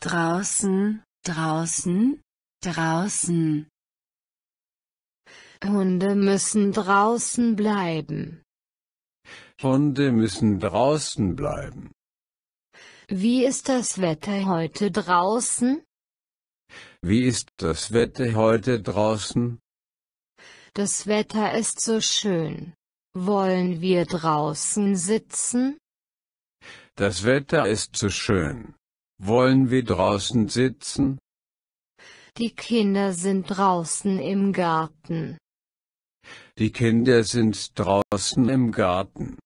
draußen, draußen, draußen. Hunde müssen draußen bleiben. Hunde müssen draußen bleiben. Wie ist das Wetter heute draußen? Wie ist das Wetter heute draußen? Das Wetter ist so schön. Wollen wir draußen sitzen? Das Wetter ist so schön. Wollen wir draußen sitzen? Die Kinder sind draußen im Garten. Die Kinder sind draußen im Garten.